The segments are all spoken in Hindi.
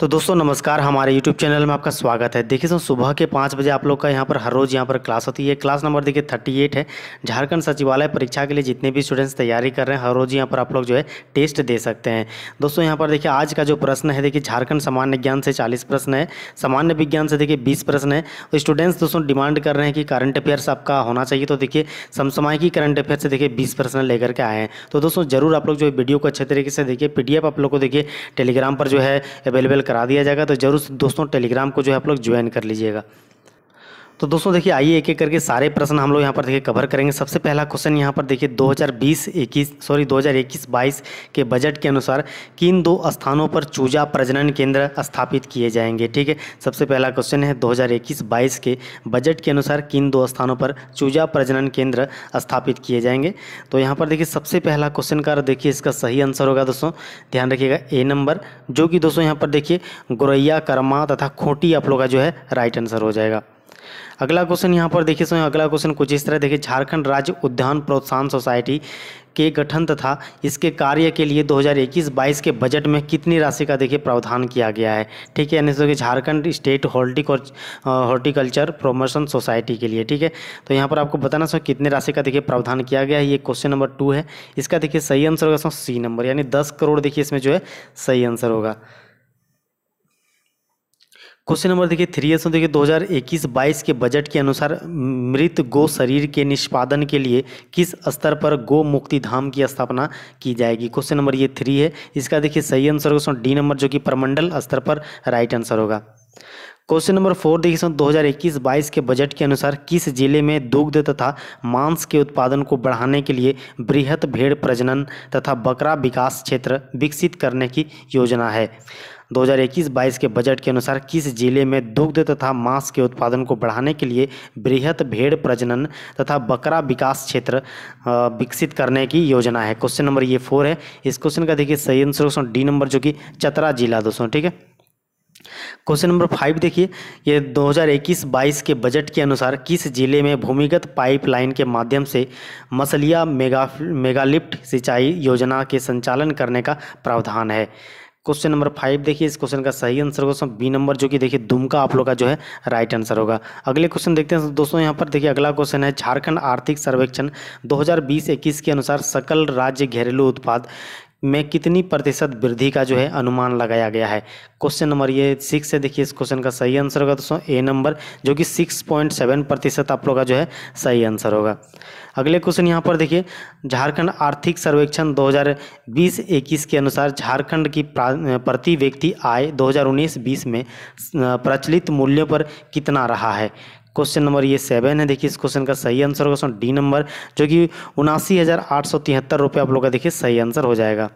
तो दोस्तों नमस्कार हमारे YouTube चैनल में आपका स्वागत है देखिए सर सुबह के पाँच बजे आप लोग का यहाँ पर हर रोज़ यहाँ पर क्लास होती है क्लास नंबर देखिए थर्टी एट है झारखंड सचिवालय परीक्षा के लिए जितने भी स्टूडेंट्स तैयारी कर रहे हैं हर रोज़ यहाँ पर आप लोग जो है टेस्ट दे सकते हैं दोस्तों यहाँ पर देखिए आज का जो प्रश्न है देखिए झारखंड सामान्य ज्ञान से चालीस प्रश्न है सामान्य विज्ञान से देखिए बीस प्रश्न है तो स्टूडेंट्स दोस्तों डिमांड कर रहे हैं कि करंट अफेयर्स आपका होना चाहिए तो देखिए समसमाय की करंट अफेयर से देखिए बीस प्रश्न लेकर के आए हैं तो दोस्तों जरूर आप लोग जो है वीडियो को अच्छे तरीके से देखिए पी आप लोग को देखिए टेलीग्राम पर जो है अवेलेबल करा दिया जाएगा तो ज़रूर दोस्तों टेलीग्राम को जो है आप लोग ज्वाइन कर लीजिएगा तो दोस्तों देखिए आइए एक एक करके सारे प्रश्न हम लोग यहाँ पर देखिए कवर करेंगे सबसे पहला क्वेश्चन यहाँ पर देखिए 2020 21 सॉरी 2021 हज़ार के बजट के अनुसार किन दो स्थानों पर चूजा प्रजनन केंद्र स्थापित किए जाएंगे ठीक है सबसे पहला क्वेश्चन है 2021 22 के बजट के अनुसार किन दो स्थानों पर चूजा प्रजनन केंद्र स्थापित किए जाएंगे तो यहाँ पर देखिए सबसे पहला क्वेश्चन का देखिए इसका सही आंसर होगा दोस्तों ध्यान रखिएगा ए नंबर जो कि दोस्तों यहाँ पर देखिए गोरैया करमा तथा खोटी आप लोग का जो है राइट आंसर हो जाएगा अगला क्वेश्चन यहाँ पर देखिए सो अगला क्वेश्चन कुछ इस तरह देखिए झारखंड राज्य उद्यान प्रोत्साहन सोसाइटी के गठन तथा इसके कार्य के लिए 2021-22 के बजट में कितनी राशि का देखिए प्रावधान किया गया है ठीक है यानी कि Jharkhand state horticulture horticulture promotion society के लिए ठीक है तो यहाँ पर आपको बताना सो कितने राशि का देखिए प्रावधान किया गया है ये क्वेश्चन नंबर टू है इसका देखिए सही आंसर होगा सी नंबर यानी दस करोड़ देखिए इसमें जो है सही आंसर होगा क्वेश्चन नंबर देखिए थ्री एस देखिए 2021-22 के बजट के अनुसार मृत गो शरीर के निष्पादन के लिए किस स्तर पर गो मुक्ति धाम की स्थापना की जाएगी क्वेश्चन नंबर ये थ्री है इसका देखिए सही आंसर क्वेश्चन डी नंबर जो कि प्रमंडल स्तर पर राइट आंसर होगा क्वेश्चन नंबर फोर देखिए सर 2021-22 के बजट के अनुसार किस जिले में दुग्ध तथा मांस के उत्पादन को बढ़ाने के लिए बृहत भेड़ प्रजनन तथा बकरा विकास क्षेत्र विकसित करने की योजना है दो हज़ार के बजट के अनुसार किस जिले में दुग्ध तथा मांस के उत्पादन को बढ़ाने के लिए बृहत भेड़ प्रजनन तथा बकरा विकास क्षेत्र विकसित करने की योजना है क्वेश्चन नंबर ये फोर है इस क्वेश्चन का देखिए सही आंसर दोस्तों डी नंबर जो कि चतरा जिला दोस्तों ठीक है क्वेश्चन नंबर फाइव देखिए ये 2021-22 के बजट के अनुसार किस जिले में भूमिगत पाइपलाइन के माध्यम से मसलिया मेगा मेगालिफ्ट सिंचाई योजना के संचालन करने का प्रावधान है क्वेश्चन नंबर फाइव देखिए इस क्वेश्चन का सही आंसर होगा बी नंबर जो कि देखिए दुमका आप लोग का जो है राइट आंसर होगा अगले क्वेश्चन देखते हैं दोस्तों यहाँ पर देखिए अगला क्वेश्चन है झारखंड आर्थिक सर्वेक्षण 2020-21 के अनुसार सकल राज्य घरेलू उत्पाद में कितनी प्रतिशत वृद्धि का जो है अनुमान लगाया गया है क्वेश्चन नंबर ये सिक्स है देखिए इस क्वेश्चन का सही आंसर होगा दोस्तों ए नंबर जो कि सिक्स पॉइंट सेवन प्रतिशत आप लोग का जो है सही आंसर होगा अगले क्वेश्चन यहाँ पर देखिए झारखंड आर्थिक सर्वेक्षण 2020-21 के अनुसार झारखंड की प्रति व्यक्ति आय 2019-20 में प्रचलित मूल्यों पर कितना रहा है क्वेश्चन नंबर ये सेवन है देखिए इस क्वेश्चन का सही आंसर होगा डी नंबर जो कि उनासी हज़ार आठ सौ तिहत्तर रुपये आप लोग का देखिए सही आंसर हो जाएगा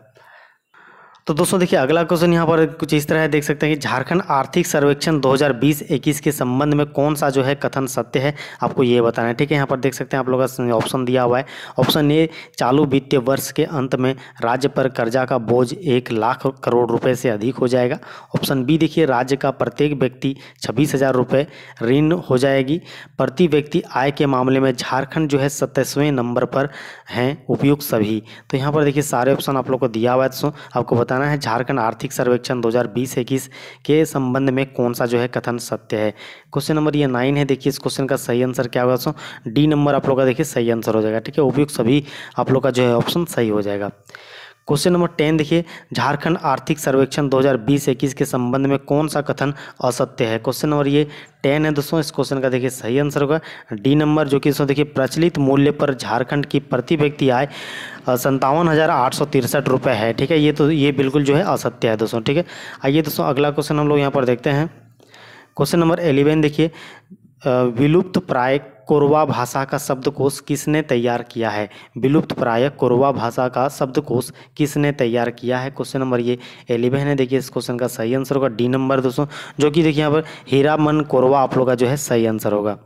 तो दोस्तों देखिए अगला क्वेश्चन यहाँ पर कुछ इस तरह है देख सकते हैं कि झारखंड आर्थिक सर्वेक्षण 2020-21 के संबंध में कौन सा जो है कथन सत्य है आपको ये बताना है ठीक है यहाँ पर देख सकते हैं आप लोगों का ऑप्शन दिया हुआ है ऑप्शन ए चालू वित्तीय वर्ष के अंत में राज्य पर कर्जा का बोझ एक लाख करोड़ रुपये से अधिक हो जाएगा ऑप्शन बी देखिए राज्य का प्रत्येक व्यक्ति छब्बीस हज़ार रुपये ऋण हो जाएगी प्रति व्यक्ति आय के मामले में झारखंड जो है सत्ताईसवें नंबर पर हैं उपयुक्त सभी तो यहाँ पर देखिए सारे ऑप्शन आप लोग को दिया हुआ है दोस्तों आपको बताना बताना है झारखंड आर्थिक सर्वेक्षण 2020-21 के संबंध में कौन सा जो है कथन सत्य है क्वेश्चन नंबर ये नाइन है देखिए इस क्वेश्चन का सही आंसर क्या होगा दोस्तों डी नंबर आप लोग का देखिए सही आंसर हो जाएगा ठीक है उपयुक्त सभी आप लोग का जो है ऑप्शन सही हो जाएगा क्वेश्चन नंबर टेन देखिए झारखंड आर्थिक सर्वेक्षण 2020-21 के संबंध में कौन सा कथन असत्य है क्वेश्चन नंबर ये टेन है दोस्तों इस क्वेश्चन का देखिए सही आंसर होगा डी नंबर जो कि देखिए प्रचलित मूल्य पर झारखंड की प्रति व्यक्ति आय संतावन हज़ार आठ सौ तिरसठ रुपये है ठीक है ये तो ये बिल्कुल जो है असत्य है दोस्तों ठीक है आइए दोस्तों अगला क्वेश्चन हम लोग यहाँ पर देखते हैं क्वेश्चन नंबर एलेवन देखिए विलुप्त प्राय कोरवा भाषा का शब्दकोश किसने तैयार किया है विलुप्त प्राय कोरवा भाषा का शब्दकोश किसने तैयार किया है क्वेश्चन नंबर ये एलिवन है देखिए इस क्वेश्चन का सही आंसर होगा डी नंबर दोस्तों जो कि देखिए यहाँ पर हीरा मन कोरवा आप लोग का जो है सही आंसर होगा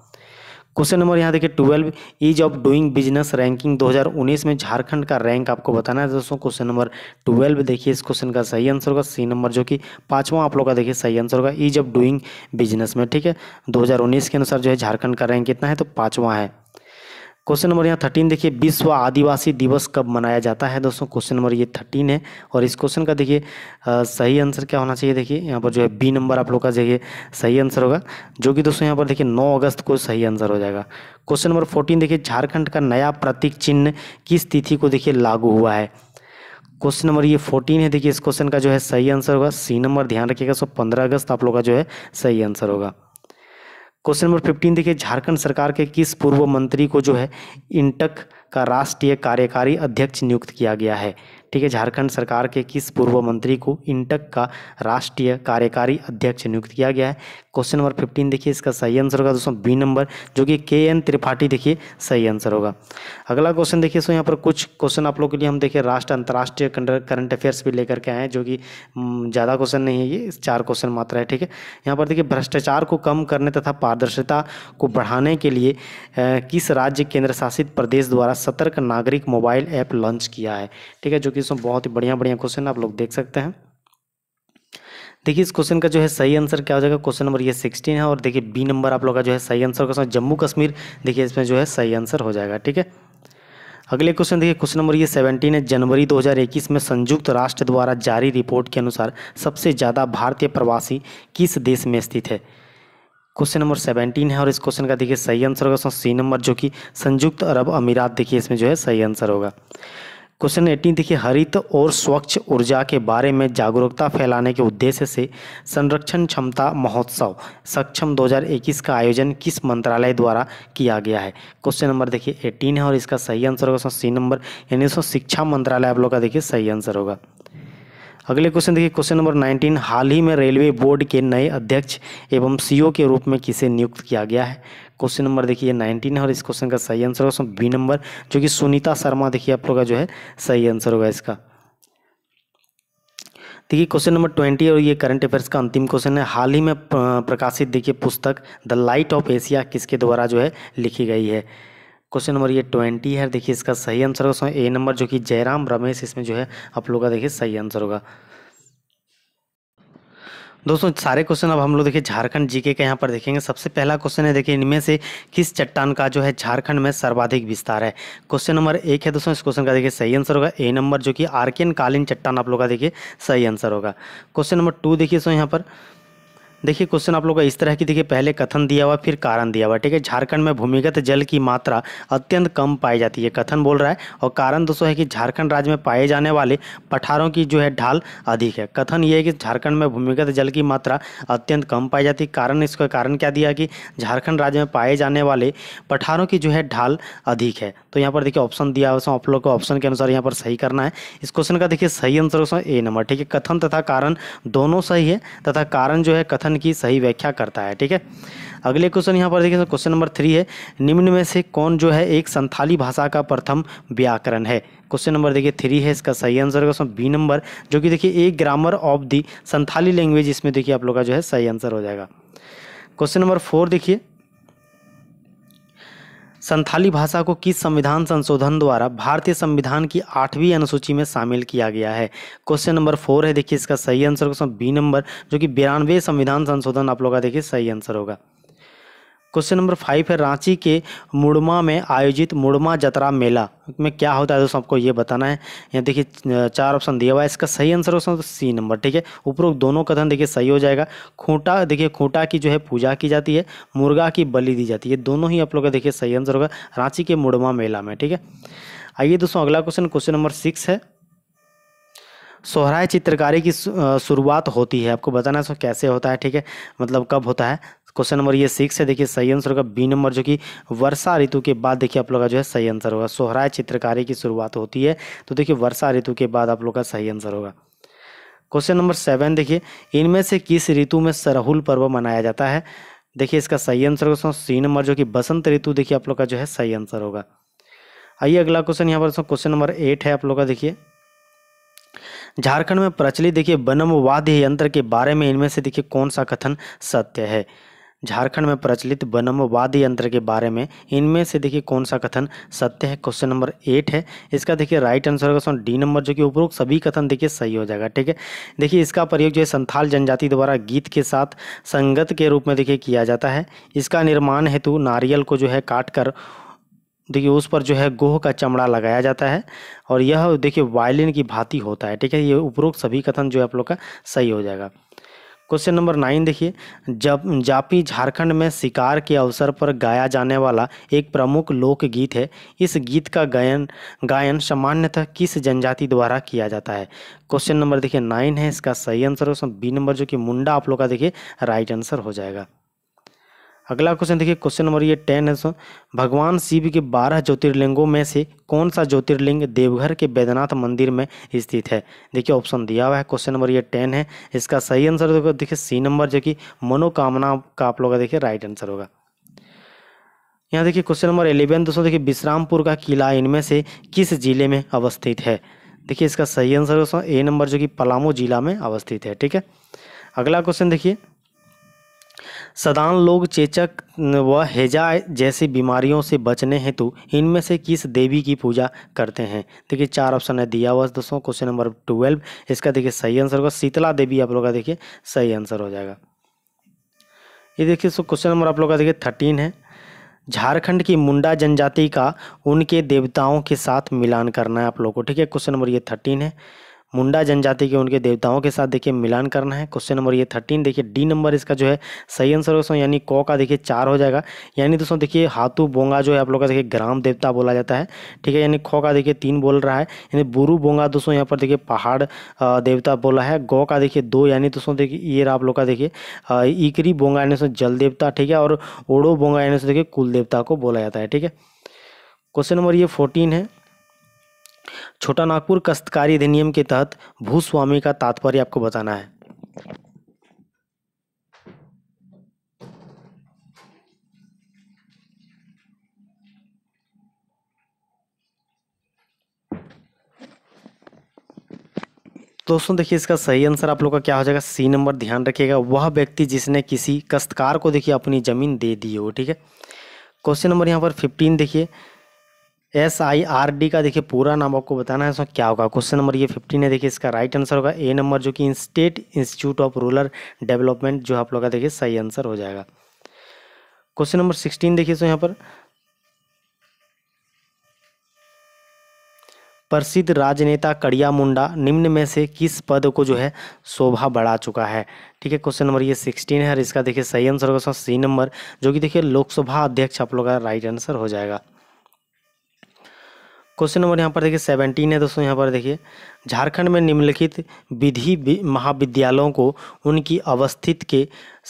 क्वेश्चन नंबर यहाँ देखिए twelve ease of doing business ranking 2019 में झारखंड का रैंक आपको बताना है दोस्तों क्वेश्चन नंबर ट्वेल्व देखिए इस क्वेश्चन का सही आंसर होगा सी नंबर जो कि पाँचवां आप लोग का देखिए सही आंसर होगा इज ऑफ डूइंग बिजनेस में ठीक है 2019 के अनुसार जो है झारखंड का रैंक कितना है तो पाँचवां है क्वेश्चन नंबर यहाँ थर्टीन देखिए विश्व आदिवासी दिवस कब मनाया जाता है दोस्तों क्वेश्चन नंबर ये थर्टीन है और इस क्वेश्चन का देखिए सही आंसर क्या होना चाहिए देखिए यहाँ पर जो है बी नंबर आप लोग का देखिए सही आंसर होगा जो कि दोस्तों यहाँ पर देखिए नौ अगस्त को सही आंसर हो जाएगा क्वेश्चन नंबर फोर्टीन देखिए झारखंड का नया प्रतीक चिन्ह किस तिथि को देखिए लागू हुआ है क्वेश्चन नंबर ये फोर्टीन है देखिए इस क्वेश्चन का जो है सही आंसर होगा सी नंबर ध्यान रखिएगा सो पंद्रह अगस्त आप लोग का जो है सही आंसर होगा क्वेश्चन नंबर फिफ्टीन देखिए झारखंड सरकार के किस पूर्व मंत्री को जो है इंटक का राष्ट्रीय कार्यकारी अध्यक्ष नियुक्त किया गया है ठीक है झारखंड सरकार के किस पूर्व मंत्री को इंटक का राष्ट्रीय कार्यकारी अध्यक्ष नियुक्त किया गया है क्वेश्चन नंबर फिफ्टीन देखिए इसका सही आंसर होगा दोस्तों बी नंबर जो कि के एन त्रिपाठी देखिए सही आंसर होगा अगला क्वेश्चन देखिए सो यहाँ पर कुछ क्वेश्चन आप लोग के लिए हम देखिए राष्ट्र अंतर्राष्ट्रीय करंट अफेयर्स भी लेकर के आए हैं जो कि ज़्यादा क्वेश्चन नहीं है ये चार क्वेश्चन मात्र है ठीक है यहाँ पर देखिए भ्रष्टाचार को कम करने तथा पारदर्शिता को बढ़ाने के लिए किस राज्य केंद्र शासित प्रदेश द्वारा सतर्क नागरिक मोबाइल ऐप लॉन्च किया है ठीक है जो कि इसमें बहुत ही बढ़िया बढ़िया क्वेश्चन आप लोग देख सकते हैं देखिए इस क्वेश्चन का जो है सही आंसर क्या हो जाएगा क्वेश्चन नंबर ये सिक्सटीन है और देखिए बी नंबर आप लोग का जो है सही आंसर क्वेश्चन जम्मू कश्मीर देखिए इसमें जो है सही आंसर हो जाएगा ठीक है अगले क्वेश्चन देखिए क्वेश्चन नंबर ये सेवेंटीन है जनवरी 2021 में संयुक्त राष्ट्र द्वारा जारी रिपोर्ट के अनुसार सबसे ज़्यादा भारतीय प्रवासी किस देश में स्थित है क्वेश्चन नंबर सेवेंटीन है और इस क्वेश्चन का देखिए सही आंसर होगा सी नंबर जो कि संयुक्त अरब अमीरात देखिए इसमें जो है सही आंसर होगा क्वेश्चन एटीन देखिए हरित और स्वच्छ ऊर्जा के बारे में जागरूकता फैलाने के उद्देश्य से संरक्षण क्षमता महोत्सव सक्षम 2021 का आयोजन किस मंत्रालय द्वारा किया गया है क्वेश्चन नंबर देखिए एटीन है और इसका सही आंसर होगा सी नंबर यानी शिक्षा मंत्रालय आप लोग का देखिए सही आंसर होगा अगले क्वेश्चन देखिए क्वेश्चन नंबर 19 हाल ही में रेलवे बोर्ड के नए अध्यक्ष एवं सीईओ के रूप में किसे नियुक्त किया गया है क्वेश्चन नंबर देखिए नाइनटीन है और इस क्वेश्चन का सही आंसर होगा बी नंबर जो कि सुनीता शर्मा देखिए आप लोग का जो है सही आंसर होगा इसका देखिए क्वेश्चन नंबर ट्वेंटी और ये करंट अफेयर्स का अंतिम क्वेश्चन है हाल ही में प्रकाशित देखिए पुस्तक द लाइट ऑफ एशिया किसके द्वारा जो है लिखी गई है क्वेश्चन नंबर ये ट्वेंटी है देखिए इसका सही आंसर होगा ए नंबर जो कि जयराम रमेश इसमें जो है आप लोग का देखिए सही आंसर होगा दोस्तों सारे क्वेश्चन अब हम लोग देखिए झारखंड जीके के यहाँ पर देखेंगे सबसे पहला क्वेश्चन है देखिए इनमें से किस चट्टान का जो है झारखंड में सर्वाधिक विस्तार है क्वेश्चन नंबर एक है दोस्तों इस क्वेश्चन का देखिए सही आंसर होगा ए नंबर जो कि आर्कियन कालीन चट्टान आप लोग का देखिए सही आंसर होगा क्वेश्चन नंबर टू देखिए दोस्तों यहाँ पर देखिए क्वेश्चन आप लोग का इस तरह की देखिए पहले कथन दिया हुआ फिर कारण दिया हुआ ठीक है झारखंड में भूमिगत जल की मात्रा अत्यंत कम पाई जाती है कथन बोल रहा है और कारण दोस्तों है कि झारखंड राज्य में पाए जाने वाले पठारों की जो है ढाल अधिक है कथन ये है कि झारखंड में भूमिगत जल की मात्रा अत्यंत कम पाई जाती है कारण इसका कारण क्या दिया कि झारखंड राज्य में पाए जाने वाले पठारों की जो है ढाल अधिक है तो यहाँ पर देखिए ऑप्शन दिया हुआ आप लोग को ऑप्शन के अनुसार यहाँ पर सही करना है इस क्वेश्चन का देखिए सही आंसर ऑप्शन ए नंबर ठीक है कथन तथा कारण दोनों सही है तथा कारण जो है कथन की सही व्याख्या करता है ठीक है अगले क्वेश्चन यहाँ पर देखिए क्वेश्चन नंबर थ्री है निम्न में से कौन जो है एक संथाली भाषा का प्रथम व्याकरण है क्वेश्चन नंबर देखिए थ्री है इसका सही आंसर होगा बी नंबर जो कि देखिए एक grammar of the Santhali language इसमें देखिए आप लोग का जो है सही आंसर हो जाएगा क्वेश्चन नंबर फोर देखिए संथाली भाषा को किस संविधान संशोधन द्वारा भारतीय संविधान की आठवीं अनुसूची में शामिल किया गया है क्वेश्चन नंबर फोर है देखिए इसका सही आंसर बी नंबर जो कि बिरानवे संविधान संशोधन आप लोग का देखिए सही आंसर होगा क्वेश्चन नंबर फाइव है रांची के मुड़मा में आयोजित मुड़मा जतरा मेला में क्या होता है दोस्तों आपको ये बताना है यहाँ देखिए चार ऑप्शन दिया हुआ है इसका सही आंसर दोस्तों तो सी नंबर ठीक है उपरोक्त दोनों कथन देखिए सही हो जाएगा खूंटा देखिए खूंटा की जो है पूजा की जाती है मुर्गा की बलि दी जाती है दोनों ही आप लोग का देखिए सही आंसर होगा रांची के मुड़मा मेला में ठीक है आइए दोस्तों अगला क्वेश्चन क्वेश्चन नंबर सिक्स है सोहराय चित्रकारी की शुरुआत होती है आपको बताना है सो कैसे होता है ठीक है मतलब कब होता है क्वेश्चन नंबर ये सिक्स है देखिए सही आंसर होगा बी नंबर जो कि वर्षा ऋतु के बाद देखिए आप लोग का जो है सही आंसर होगा सोहराय चित्रकारी की शुरुआत होती है तो देखिए वर्षा ऋतु के बाद आप लोग का सही आंसर होगा क्वेश्चन नंबर सेवन देखिए इनमें से किस ऋतु में सरहुल पर्व मनाया जाता है देखिए इसका सही आंसर होगा सी नंबर जो कि बसंत ऋतु देखिए आप लोग का जो है सही आंसर होगा आइए अगला क्वेश्चन यहाँ पर क्वेश्चन नंबर एट है आप लोग का देखिए झारखंड में प्रचलित देखिए बनम वाद्य यंत्र के बारे में इनमें से देखिए कौन सा कथन सत्य है झारखंड में प्रचलित बनम वाद्य यंत्र के बारे में इनमें से देखिए कौन सा कथन सत्य है क्वेश्चन नंबर एट है इसका देखिए राइट आंसर होगा क्वेश्चन डी नंबर जो कि उपरोक्त सभी कथन देखिए सही हो जाएगा ठीक है देखिए इसका प्रयोग जो है संथाल जनजाति द्वारा गीत के साथ संगत के रूप में देखिए किया जाता है इसका निर्माण हेतु नारियल को जो है काट कर देखिए उस पर जो है गोह का चमड़ा लगाया जाता है और यह देखिए वायलिन की भांति होता है ठीक है ये उपरोक्त सभी कथन जो है आप लोग का सही हो जाएगा क्वेश्चन नंबर नाइन देखिए जब जापी झारखंड में शिकार के अवसर पर गाया जाने वाला एक प्रमुख लोकगीत है इस गीत का गायन गायन सामान्यतः किस जनजाति द्वारा किया जाता है क्वेश्चन नंबर देखिए नाइन है इसका सही आंसर बी नंबर जो कि मुंडा आप लोग का देखिए राइट आंसर हो जाएगा अगला क्वेश्चन देखिए क्वेश्चन नंबर ये टेन है सो भगवान शिव के बारह ज्योतिर्लिंगों में से कौन सा ज्योतिर्लिंग देवघर के बैद्यनाथ मंदिर में स्थित है देखिए ऑप्शन दिया हुआ है क्वेश्चन नंबर ये टेन है इसका सही आंसर देखिए सी नंबर जो कि मनोकामना का आप लोग का देखिए राइट आंसर होगा यहाँ देखिए क्वेश्चन नंबर इलेवन दोस्तों देखिए विश्रामपुर का किला इनमें से किस जिले में अवस्थित है देखिए इसका सही आंसर दोस्तों ए नंबर जो कि पलामू जिला में अवस्थित है ठीक है अगला क्वेश्चन देखिए सदान लोग चेचक व हेजा जैसी बीमारियों से बचने हेतु इनमें से किस देवी की पूजा करते हैं देखिए चार ऑप्शन है दिया हुआ दोस्तों क्वेश्चन नंबर ट्वेल्व इसका देखिए सही आंसर होगा शीतला देवी आप लोग का देखिए सही आंसर हो जाएगा ये देखिए सो क्वेश्चन नंबर आप लोग का देखिए थर्टीन है झारखंड की मुंडा जनजाति का उनके देवताओं के साथ मिलान करना है आप लोग को ठीक है क्वेश्चन नंबर ये थर्टीन है मुंडा जनजाति के उनके देवताओं के साथ देखिए मिलान करना है क्वेश्चन नंबर ये थर्टीन देखिए डी नंबर इसका जो है सही आंसर दोस्तों यानी कौ का देखिए चार हो जाएगा यानी दोस्तों देखिए हाथू बोंगा जो है आप लोग का देखिए ग्राम देवता बोला जाता है ठीक है यानी खो का देखिए तीन बोल रहा है यानी बुरू बोंगा दोस्तों यहाँ पर देखिए पहाड़ देवता बोला है गौ का देखिए दो यानी दोस्तों देखिए ये आप लोग का देखिए इकरी बोंगा यानी जल देवता ठीक है और ओड़ो बोंगा यानी देखिए कुल देवता को बोला जाता है ठीक है क्वेश्चन नंबर ये फोर्टीन है छोटा नागपुर कस्तकारी अधिनियम के तहत भूस्वामी का तात्पर्य आपको बताना है दोस्तों देखिए इसका सही आंसर आप लोग का क्या हो जाएगा सी नंबर ध्यान रखिएगा वह व्यक्ति जिसने किसी कस्तकार को देखिए अपनी ज़मीन दे दी हो ठीक है क्वेश्चन नंबर यहाँ पर फिफ्टीन देखिए एस आई आर डी का देखिए पूरा नाम आपको बताना है इसमें क्या होगा क्वेश्चन नंबर ये फिफ्टीन है देखिए इसका राइट आंसर होगा ए नंबर जो कि state institute of rural development जो आप लोग का देखिए सही आंसर हो जाएगा क्वेश्चन नंबर सिक्सटीन देखिए सो यहाँ पर प्रसिद्ध राजनेता कड़िया मुंडा निम्न में से किस पद को जो है शोभा बढ़ा चुका है ठीक है क्वेश्चन नंबर ये सिक्सटीन है और इसका देखिए सही आंसर होगा सी नंबर जो कि देखिए लोकसभा अध्यक्ष आप लोग का राइट आंसर हो जाएगा क्वेश्चन नंबर यहाँ पर देखिए सेवनटीन है दोस्तों यहाँ पर देखिए झारखंड में निम्नलिखित विधि महाविद्यालयों को उनकी अवस्थित के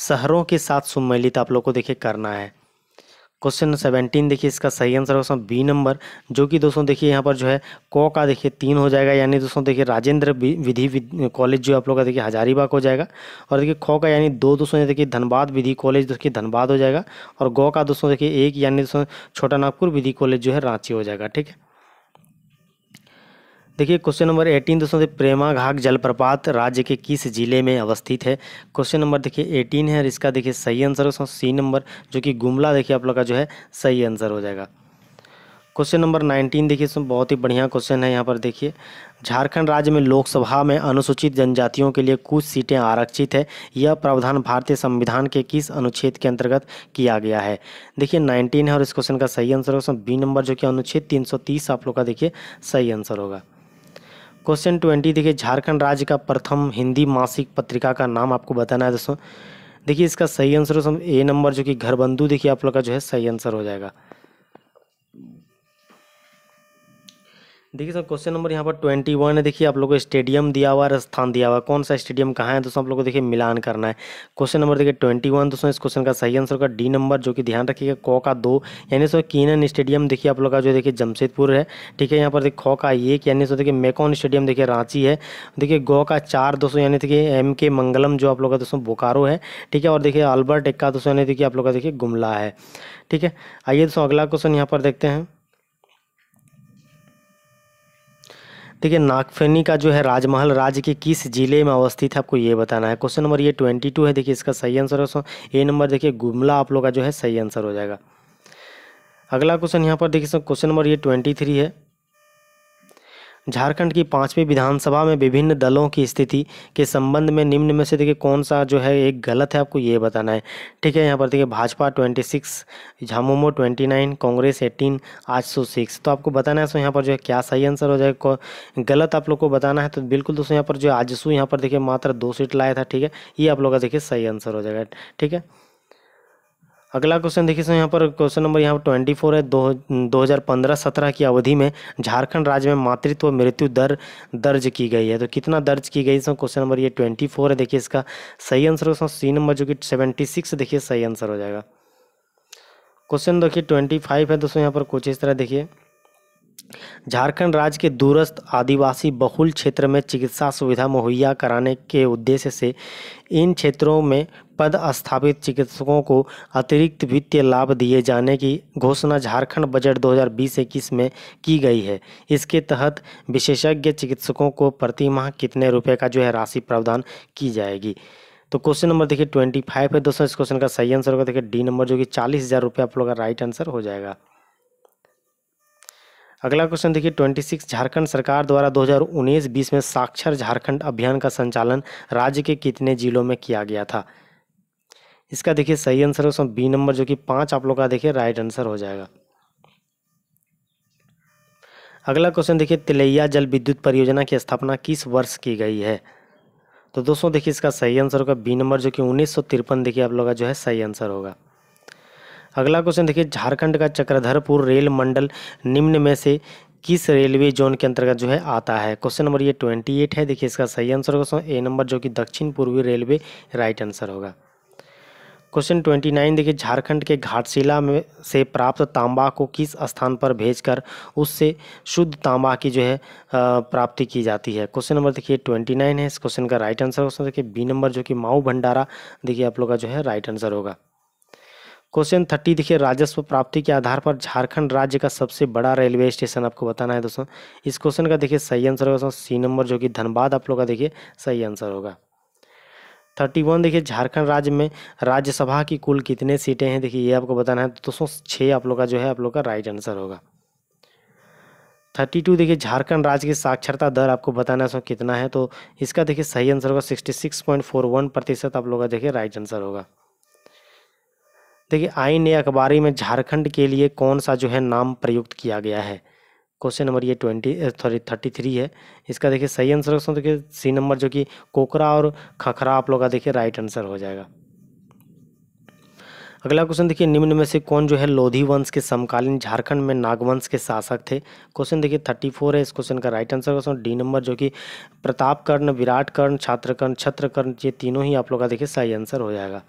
शहरों के साथ सम्मिलित आप लोग को देखिए करना है क्वेश्चन सेवेंटीन देखिए इसका सही आंसर होगा बी नंबर जो कि दोस्तों देखिए यहाँ पर जो है कौ का देखिए तीन हो जाएगा यानी दोस्तों देखिए राजेंद्र विधि कॉलेज जो आप लोग का देखिए हजारीबाग हो जाएगा और देखिए खो का यानी दो दोस्तों देखिए धनबाद विधि कॉलेज देखिए धनबाद हो जाएगा और गौ का दोस्तों देखिए एक यानी दोस्तों छोटा नागपुर विधि कॉलेज जो है रांची हो जाएगा ठीक है देखिए क्वेश्चन नंबर एटीन दोस्तों से प्रेमा घाघ जलप्रपात राज्य के किस जिले में अवस्थित है क्वेश्चन नंबर देखिए एटीन है और इसका देखिए सही आंसर दोस्तों सी नंबर जो कि गुमला देखिए आप लोग का जो है सही आंसर हो जाएगा क्वेश्चन नंबर नाइनटीन देखिए इसमें बहुत ही बढ़िया क्वेश्चन है यहाँ पर देखिए झारखंड राज्य में लोकसभा में अनुसूचित जनजातियों के लिए कुछ सीटें आरक्षित है यह प्रावधान भारतीय संविधान के किस अनुच्छेद के अंतर्गत किया गया है देखिए नाइनटीन है और इस क्वेश्चन का सही आंसर होगा बी नंबर जो कि अनुच्छेद तीन आप लोग का देखिए सही आंसर होगा क्वेश्चन ट्वेंटी देखिए झारखंड राज्य का प्रथम हिंदी मासिक पत्रिका का नाम आपको बताना है दोस्तों देखिए इसका सही आंसर ए नंबर जो कि घरबंधु देखिए आप लोग का जो है सही आंसर हो जाएगा देखिए सर क्वेश्चन नंबर यहाँ पर ट्वेंटी वन है देखिए आप लोगों को स्टेडियम दिया हुआ है स्थान दिया हुआ कौन सा स्टेडियम कहाँ है दोस्तों आप लोगों को देखिए मिलान करना है क्वेश्चन नंबर देखिए ट्वेंटी वन दोस्तों इस क्वेश्चन का सही आंसर का डी नंबर जो कि ध्यान रखिएगा कौ का दो यानी सो कीनन स्टेडियम देखिए आप लोग का जो देखिए जमशेदपुर है ठीक है यहाँ पर देखिए खो का एक यानी सो देखिए मेकॉन स्टेडियम देखिए रांची है देखिए गौ का चार दोस्तों यानी देखिए एम के मंगलम जो आप लोग का दोस्तों बोकारो है ठीक है और देखिए अल्बर्ट एक्का दोस्तों यानी देखिए आप लोग का देखिए गुमला है ठीक है आइए दोस्तों अगला क्वेश्चन यहाँ पर देखते हैं देखिए नागफेनी का जो है राजमहल राज्य के किस जिले में अवस्थित है आपको ये बताना है क्वेश्चन नंबर ये ट्वेंटी टू है देखिए इसका सही आंसर सौ ए नंबर देखिए गुमला आप लोग का जो है सही आंसर हो जाएगा अगला क्वेश्चन यहाँ पर देखिए क्वेश्चन नंबर ये ट्वेंटी थ्री है झारखंड की पाँचवीं विधानसभा में विभिन्न दलों की स्थिति के संबंध में निम्न में से देखिए कौन सा जो है एक गलत है आपको ये बताना है ठीक है यहाँ पर देखिए Bhajpa twenty six Jhamumo twenty nine Congress eighteen आठ सौ सिक्स तो आपको बताना है सो यहाँ पर जो है क्या सही आंसर हो जाएगा गलत आप लोग को बताना है तो बिल्कुल दोस्तों यहाँ पर जो आजसू यहाँ पर देखिए मात्र दो सीट लाया था ठीक है ये आप लोग का देखिए सही आंसर हो जाएगा ठीक है अगला क्वेश्चन देखिए सर यहाँ पर क्वेश्चन नंबर यहाँ पर ट्वेंटी फोर है दो दो हज़ार पंद्रह सत्रह की अवधि में झारखंड राज्य में मातृत्व मृत्यु दर दर्ज की गई है तो कितना दर्ज की गई सर क्वेश्चन नंबर ये ट्वेंटी फोर है देखिए इसका सही आंसर हो सी नंबर जो कि सेवेंटी सिक्स देखिए सही आंसर हो जाएगा क्वेश्चन देखिए ट्वेंटी फाइव है दोस्तों यहाँ पर कुछ इस तरह देखिए झारखंड राज्य के दूरस्थ आदिवासी बहुल क्षेत्र में चिकित्सा सुविधा मुहैया कराने के उद्देश्य से इन क्षेत्रों में पद स्थापित चिकित्सकों को अतिरिक्त वित्तीय लाभ दिए जाने की घोषणा झारखंड बजट 2020-21 में की गई है इसके तहत विशेषज्ञ चिकित्सकों को प्रति माह कितने रुपये का जो है राशि प्रावधान की जाएगी तो क्वेश्चन नंबर देखिए ट्वेंटी फाइव है दोस्तों इस क्वेश्चन का सही आंसर होगा देखिए डी नंबर जो कि चालीस हज़ार रुपये आप लोग का राइट आंसर हो जाएगा अगला क्वेश्चन देखिए 26 झारखंड सरकार द्वारा 2019-20 में साक्षर झारखंड अभियान का संचालन राज्य के कितने जिलों में किया गया था इसका देखिए सही आंसर है उसमें बी नंबर जो कि पांच आप लोग का देखिए राइट आंसर हो जाएगा अगला क्वेश्चन देखिए तिलैया जल विद्युत परियोजना की स्थापना किस वर्ष की गई है तो दोस्तों देखिए इसका सही आंसर होगा बी नंबर जो कि उन्नीस देखिए आप लोग का जो है सही आंसर होगा अगला क्वेश्चन देखिए झारखंड का चक्रधरपुर रेल मंडल निम्न में से किस रेलवे जोन के अंतर्गत जो है आता है क्वेश्चन नंबर ये ट्वेंटी एट है देखिए इसका सही आंसर होगा ए नंबर जो कि दक्षिण पूर्वी रेलवे राइट आंसर होगा क्वेश्चन ट्वेंटी नाइन देखिए झारखंड के घाटशिला में से प्राप्त तांबा को किस स्थान पर भेजकर उससे शुद्ध तांबा की जो है प्राप्ति की जाती है क्वेश्चन नंबर देखिए ट्वेंटी नाइन है इस क्वेश्चन का राइट आंसर क्वेश्चन देखिए बी नंबर जो कि माऊ भंडारा देखिए आप लोग का जो है राइट आंसर होगा क्वेश्चन थर्टी देखिए राजस्व प्राप्ति के आधार पर झारखंड राज्य का सबसे बड़ा रेलवे स्टेशन आपको बताना है दोस्तों इस क्वेश्चन का देखिए सही आंसर होगा दोस्तों सी नंबर जो कि धनबाद आप लोग का देखिए सही आंसर होगा थर्टी वन देखिए झारखंड राज्य में राज्यसभा की कुल कितने सीटें हैं देखिए ये आपको बताना है तो दोस्तों छः आप लोग का जो है आप लोग का राइट आंसर होगा थर्टी टू देखिए झारखंड राज्य की साक्षरता दर आपको बताना है कितना है तो इसका देखिए सही आंसर होगा sixty six point four one प्रतिशत आप लोग का देखिए राइट आंसर होगा देखिए आइन ए अखबारी में झारखंड के लिए कौन सा जो है नाम प्रयुक्त किया गया है क्वेश्चन नंबर ये ट्वेंटी सॉरी थर्टी थ्री है इसका देखिए सही आंसर क्वेश्चन देखिए सी नंबर जो कि कोकरा और खखरा आप लोग का देखिए राइट आंसर हो जाएगा अगला क्वेश्चन देखिए निम्न में से कौन जो है लोधी वंश के समकालीन झारखंड में नागवंश के शासक थे क्वेश्चन देखिए थर्टी फोर है इस क्वेश्चन का right answer question D number जो कि प्रताप कर्ण विराट कर्ण छात्रकर्ण छत्रकर्ण ये तीनों ही आप लोग का देखिए सही आंसर हो जाएगा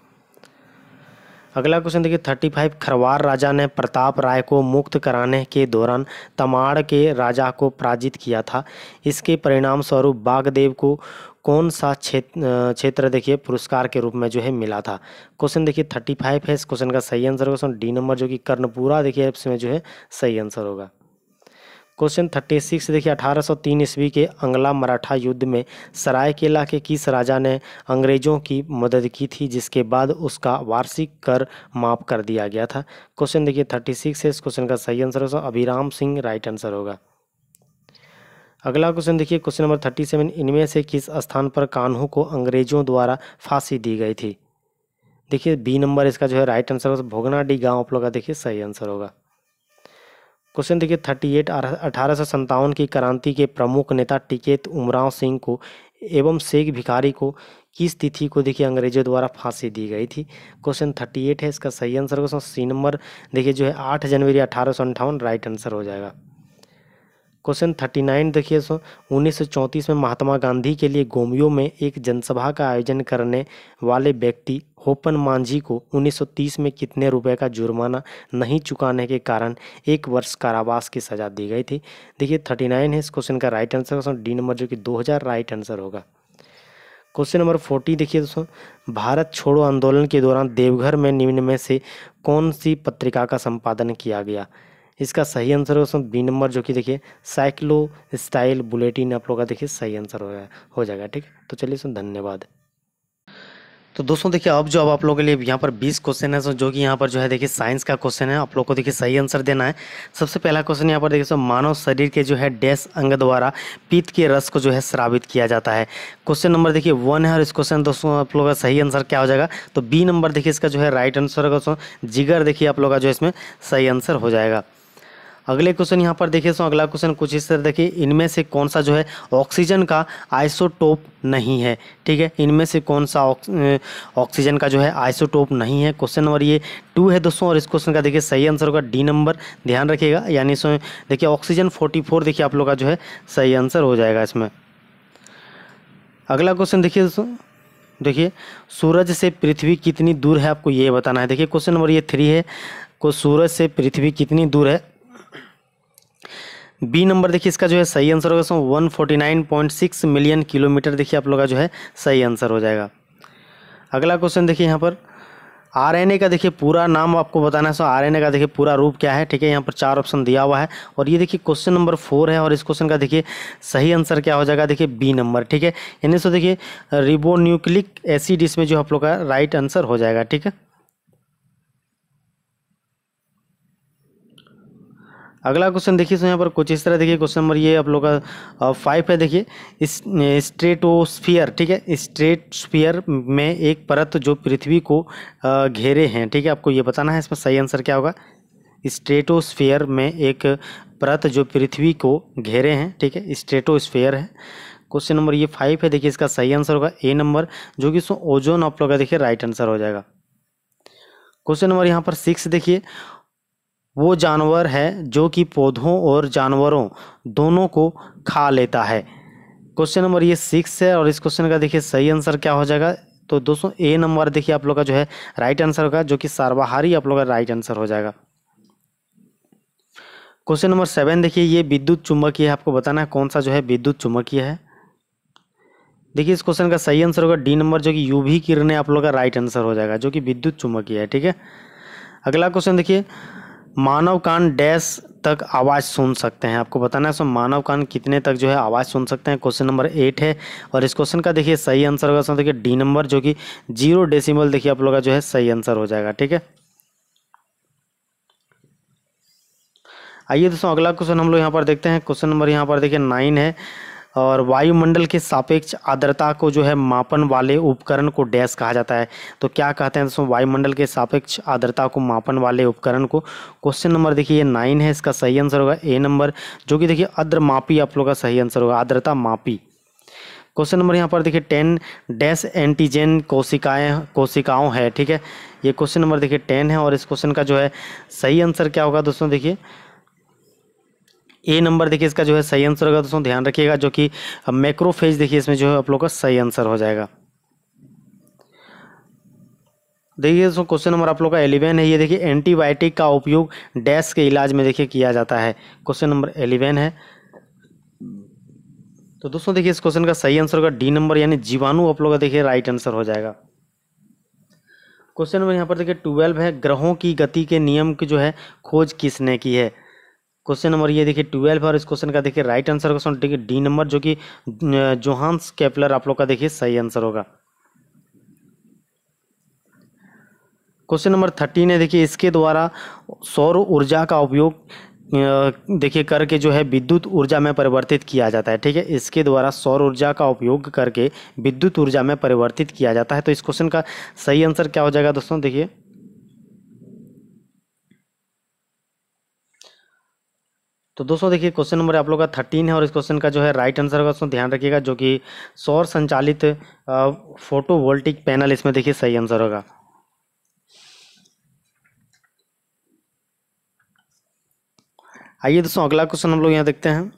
अगला क्वेश्चन देखिए थर्टी फाइव खरवार राजा ने प्रताप राय को मुक्त कराने के दौरान तमाड़ के राजा को पराजित किया था इसके परिणाम स्वरूप बागदेव को कौन सा क्षेत्र क्षेत्र देखिए पुरस्कार के रूप में जो है मिला था क्वेश्चन देखिए थर्टी फाइव है इस क्वेश्चन का सही आंसर क्वेश्चन डी नंबर जो कि कर्णपुरा देखिए इसमें जो है सही आंसर होगा क्वेश्चन थर्टी सिक्स देखिए अठारह सौ तीन ईस्वी के अंगला मराठा युद्ध में सरायकेला के किस राजा ने अंग्रेजों की मदद की थी जिसके बाद उसका वार्षिक कर माफ कर दिया गया था क्वेश्चन देखिए थर्टी सिक्स है इस क्वेश्चन का सही आंसर होगा अभिराम सिंह राइट आंसर होगा अगला क्वेश्चन देखिए क्वेश्चन नंबर थर्टी सेवन इनमें से किस स्थान पर कान्हू को अंग्रेजों द्वारा फांसी दी गई थी देखिए बी नंबर इसका जो है राइट आंसर होगा भोगनाडी गांव आप लोग का देखिए सही आंसर होगा क्वेश्चन देखिए थर्टी एट अठारह सौ संतावन की क्रांति के प्रमुख नेता टिकेत उमराव सिंह को एवं शेख भिखारी को किस तिथि को देखिए अंग्रेजों द्वारा फांसी दी गई थी क्वेश्चन थर्टी एट है इसका सही आंसर क्वेश्चन सी नंबर देखिए जो है आठ जनवरी अठारह राइट आंसर हो जाएगा क्वेश्चन थर्टी नाइन देखिए सो उन्नीस सौ चौंतीस में महात्मा गांधी के लिए गोमियो में एक जनसभा का आयोजन करने वाले व्यक्ति होपन मांझी को 1930 में कितने रुपए का जुर्माना नहीं चुकाने के कारण एक वर्ष कारावास की सजा दी गई थी देखिए थर्टी नाइन है इस क्वेश्चन का right answer question D number जो कि 2000 राइट आंसर होगा क्वेश्चन नंबर फोर्टी देखिए दोस्तों भारत छोड़ो आंदोलन के दौरान देवघर में निम्न में से कौन सी पत्रिका का संपादन किया गया इसका सही आंसर होगा बी नंबर जो कि देखिए साइक्लो स्टाइल बुलेटिन आप लोग का देखिए सही आंसर हो, हो जाएगा ठीक है तो चलिए इसमें धन्यवाद तो दोस्तों देखिए अब जो अब आप लोगों के लिए यहाँ पर 20 क्वेश्चन है जो कि यहाँ पर जो है देखिए साइंस का क्वेश्चन है आप लोग को देखिए सही आंसर देना है सबसे पहला क्वेश्चन यहाँ पर देखिए सो मानव शरीर के जो है डैश अंग द्वारा पीत के रस को जो है श्रावित किया जाता है क्वेश्चन नंबर देखिए वन है और इस क्वेश्चन दोस्तों आप लोग का सही आंसर क्या हो जाएगा तो बी नंबर देखिए इसका जो है राइट आंसर होगा दोस्तों जिगर देखिए आप लोग का जो इसमें सही आंसर हो जाएगा अगले क्वेश्चन यहाँ पर देखिए सो अगला क्वेश्चन कुछ इस तरह देखिए इनमें से कौन सा जो है ऑक्सीजन का आइसोटोप नहीं है ठीक है इनमें से कौन सा ऑक्सीजन का जो है आइसोटोप नहीं है क्वेश्चन नंबर ये टू है दोस्तों और इस क्वेश्चन का देखिए सही आंसर होगा डी नंबर ध्यान रखिएगा यानी सो देखिए ऑक्सीजन फोर्टी फोर देखिए आप लोग का जो है सही आंसर हो जाएगा इसमें अगला क्वेश्चन देखिए दोस्तों देखिए सूरज से पृथ्वी कितनी दूर है आपको ये बताना है देखिए क्वेश्चन नंबर ये थ्री है को सूरज से पृथ्वी कितनी दूर है बी नंबर देखिए इसका जो है सही आंसर होगा so one forty nine point six million kilometre देखिए आप लोग का जो है सही आंसर हो जाएगा अगला क्वेश्चन देखिए यहाँ पर आरएनए का देखिए पूरा नाम आपको बताना है सो आरएनए का देखिए पूरा रूप क्या है ठीक है यहाँ पर चार ऑप्शन दिया हुआ है और ये देखिए क्वेश्चन नंबर फोर है और इस क्वेश्चन का देखिए सही आंसर क्या हो जाएगा देखिए बी नंबर ठीक है यानी सो देखिए रिबोन्यूक्लिक एसिड इसमें जो आप लोग का राइट आंसर हो जाएगा ठीक है अगला क्वेश्चन देखिए यहाँ पर कुछ इस तरह देखिए क्वेश्चन नंबर ये आप लोग का फाइव है देखिए इस स्ट्रेटोस्फियर ठीक है स्ट्रेट स्ट्रेटस्फियर में एक परत जो पृथ्वी को घेरे हैं ठीक है आपको ये बताना है इसमें सही आंसर क्या होगा स्ट्रेटोस्फेयर में एक परत जो पृथ्वी को घेरे हैं ठीक है स्ट्रेटोस्फेयर है क्वेश्चन नंबर ये फाइव है देखिए इसका सही आंसर होगा ए नंबर जो कि सो ओजोन आप लोग का देखिए राइट आंसर हो जाएगा क्वेश्चन नंबर यहाँ पर सिक्स देखिए वो जानवर है जो कि पौधों और जानवरों दोनों को खा लेता है क्वेश्चन नंबर ये सिक्स है और इस क्वेश्चन का देखिए सही आंसर क्या हो जाएगा तो दोस्तों ए नंबर देखिए आप लोग का जो है राइट आंसर होगा जो कि सर्वाहारी आप लोग का राइट आंसर हो जाएगा क्वेश्चन नंबर सेवन देखिए ये विद्युत चुंबकीय है आपको बताना है कौन सा जो है विद्युत चुंबकीय है देखिए इस क्वेश्चन का सही आंसर होगा डी नंबर जो कि यूवी किरण आप लोग का राइट आंसर हो जाएगा जो कि विद्युत चुंबकीय है ठीक है अगला क्वेश्चन देखिए मानव कान डैश तक आवाज़ सुन सकते हैं आपको बताना है सो मानव कान कितने तक जो है आवाज़ सुन सकते हैं क्वेश्चन नंबर एट है और इस क्वेश्चन का देखिए सही आंसर होगा देखिए डी नंबर जो कि जीरो डेसिमल देखिए आप लोग का जो है सही आंसर हो जाएगा ठीक है आइए दोस्तों अगला क्वेश्चन हम लोग यहाँ पर देखते हैं क्वेश्चन नंबर यहाँ पर देखिए नाइन है और वायुमंडल के सापेक्ष आर्द्रता को जो है मापन वाले उपकरण को डैश कहा जाता है तो क्या कहते हैं दोस्तों वायुमंडल के सापेक्ष आर्द्रता को मापन वाले उपकरण को क्वेश्चन नंबर देखिए नाइन है इसका सही आंसर होगा ए नंबर जो कि देखिए अद्र मापी आप लोग का सही आंसर होगा आर्द्रता मापी क्वेश्चन नंबर यहाँ पर देखिए टेन डैश एंटीजेन कोशिकाएं कोशिकाओं है ठीक है ये क्वेश्चन नंबर देखिए टेन है और इस क्वेश्चन का जो है सही आंसर क्या होगा दोस्तों देखिए ए नंबर देखिए इसका जो है सही आंसर होगा दोस्तों ध्यान रखिएगा जो कि मैक्रोफेज देखिए इसमें जो है आप लोग का सही आंसर हो जाएगा देखिए दोस्तों क्वेश्चन नंबर आप लोग का एलिवन है ये देखिए एंटीबायोटिक का उपयोग डैश के इलाज में देखिए किया जाता है क्वेश्चन नंबर एलिवन है तो दोस्तों देखिए इस क्वेश्चन का सही आंसर होगा डी नंबर यानी जीवाणु आप लोग का देखिए राइट आंसर हो जाएगा क्वेश्चन नंबर यहाँ पर देखिए ट्वेल्व है ग्रहों की गति के नियम की जो है खोज किसने की है क्वेश्चन नंबर ये देखिए ट्वेल्व और इस क्वेश्चन का देखिए राइट आंसर क्वेश्चन देखिए डी नंबर जो कि जोहान्स कैपलर आप लोग का देखिए सही आंसर होगा क्वेश्चन नंबर थर्टीन है देखिए इसके द्वारा सौर ऊर्जा का उपयोग देखिए करके जो है विद्युत ऊर्जा में परिवर्तित किया जाता है ठीक है इसके द्वारा सौर ऊर्जा का उपयोग करके विद्युत ऊर्जा में परिवर्तित किया जाता है तो इस क्वेश्चन का सही आंसर क्या हो जाएगा दोस्तों देखिए तो दोस्तों देखिए क्वेश्चन नंबर आप लोग का थर्टीन है और इस क्वेश्चन का जो है राइट आंसर होगा उसमें ध्यान रखिएगा जो कि सौर संचालित फोटोवोल्टिक पैनल इसमें देखिए सही आंसर होगा आइए दोस्तों अगला क्वेश्चन हम लोग यहाँ देखते हैं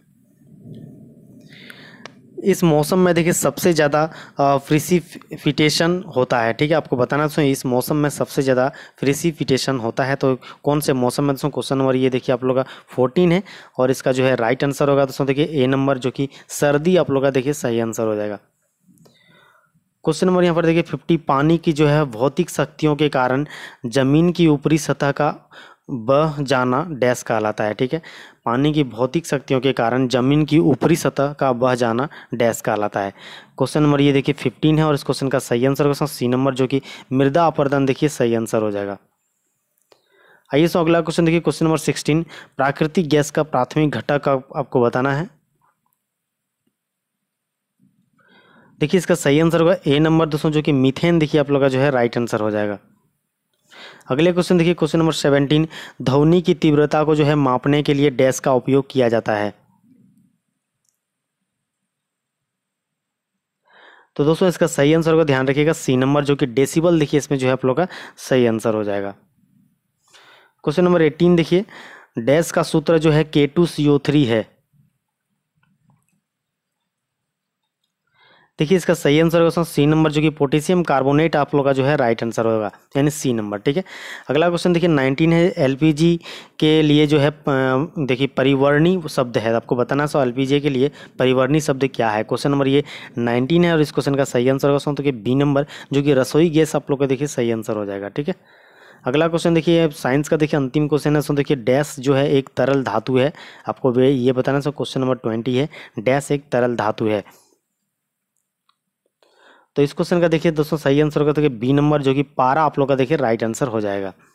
इस मौसम में देखिए सबसे ज़्यादा फ्रिसिफिटेशन होता है ठीक है आपको बताना चाहिए इस मौसम में सबसे ज़्यादा फ्रिसिफिटेशन होता है तो कौन से मौसम में दोस्तों क्वेश्चन नंबर ये देखिए आप लोग का फोर्टीन है और इसका जो है राइट आंसर होगा दोस्तों देखिए ए नंबर जो कि सर्दी आप लोग का देखिए सही आंसर हो जाएगा क्वेश्चन नंबर यहाँ पर देखिए फिफ्टी पानी की जो है भौतिक शक्तियों के कारण जमीन की ऊपरी सतह का बह जाना डैश कहलाता है ठीक है पानी की भौतिक शक्तियों के कारण जमीन की ऊपरी सतह का बह जाना डैश कहलाता है क्वेश्चन नंबर ये देखिए फिफ्टीन है और इस क्वेश्चन का सही आंसर क्वेश्चन सी नंबर जो कि मृदा अपरदन देखिए सही आंसर हो जाएगा आइए सो अगला क्वेश्चन देखिए क्वेश्चन नंबर सिक्सटीन प्राकृतिक गैस का प्राथमिक घटक आपको बताना है देखिए इसका सही आंसर होगा ए नंबर दोस्तों जो कि मिथेन देखिए आप लोग का जो है राइट आंसर हो जाएगा अगले क्वेश्चन देखिए क्वेश्चन नंबर सेवेंटीन ध्वनि की तीव्रता को जो है मापने के लिए डैश का उपयोग किया जाता है तो दोस्तों इसका सही आंसर होगा ध्यान रखिएगा सी नंबर जो कि डेसिबल देखिए इसमें जो है आप लोग का सही आंसर हो जाएगा क्वेश्चन नंबर एटीन देखिए डैश का सूत्र जो है के टू सी ओ थ्री है देखिए इसका सही आंसर होगा सी नंबर जो कि पोटेशियम कार्बोनेट आप लोग का जो है राइट आंसर होगा यानी सी नंबर ठीक है अगला क्वेश्चन देखिए नाइनटीन है एलपीजी के लिए जो है देखिए परिवर्णी शब्द है आपको बताना सो एलपीजी के लिए परिवर्णी शब्द क्या है क्वेश्चन नंबर ये नाइनटीन है और इस क्वेश्चन का सही आंसर होगा तो कि बी नंबर जो कि रसोई गैस आप लोग का देखिए सही आंसर हो जाएगा ठीक है अगला क्वेश्चन देखिए साइंस का देखिए अंतिम क्वेश्चन है सो देखिए डैश जो है एक तरल धातु है आपको ये बताना सो क्वेश्चन नंबर ट्वेंटी है डैश एक तरल धातु है तो इस क्वेश्चन का देखिए दोस्तों सही आंसर होगा तो बी नंबर जो कि पारा आप लोग का देखिए राइट आंसर हो जाएगा